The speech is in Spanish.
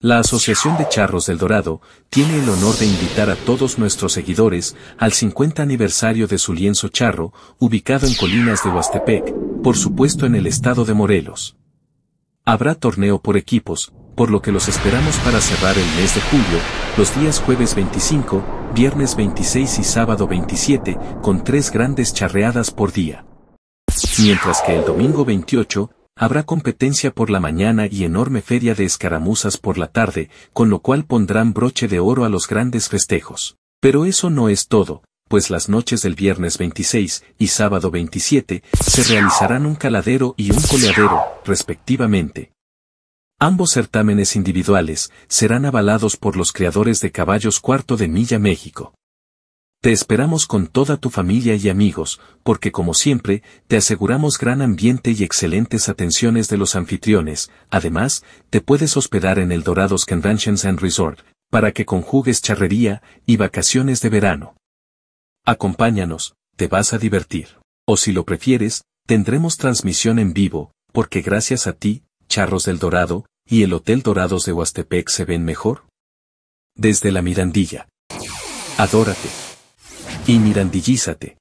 La Asociación de Charros del Dorado tiene el honor de invitar a todos nuestros seguidores al 50 aniversario de su lienzo charro, ubicado en Colinas de Huastepec, por supuesto en el estado de Morelos. Habrá torneo por equipos, por lo que los esperamos para cerrar el mes de julio, los días jueves 25, viernes 26 y sábado 27, con tres grandes charreadas por día. Mientras que el domingo 28, Habrá competencia por la mañana y enorme feria de escaramuzas por la tarde, con lo cual pondrán broche de oro a los grandes festejos. Pero eso no es todo, pues las noches del viernes 26 y sábado 27 se realizarán un caladero y un coleadero, respectivamente. Ambos certámenes individuales serán avalados por los creadores de caballos cuarto de milla México. Te esperamos con toda tu familia y amigos, porque como siempre, te aseguramos gran ambiente y excelentes atenciones de los anfitriones. Además, te puedes hospedar en el Dorados Conventions and Resort, para que conjugues charrería y vacaciones de verano. Acompáñanos, te vas a divertir. O si lo prefieres, tendremos transmisión en vivo, porque gracias a ti, Charros del Dorado, y el Hotel Dorados de Huastepec se ven mejor. Desde la Mirandilla. Adórate y mirandillízate.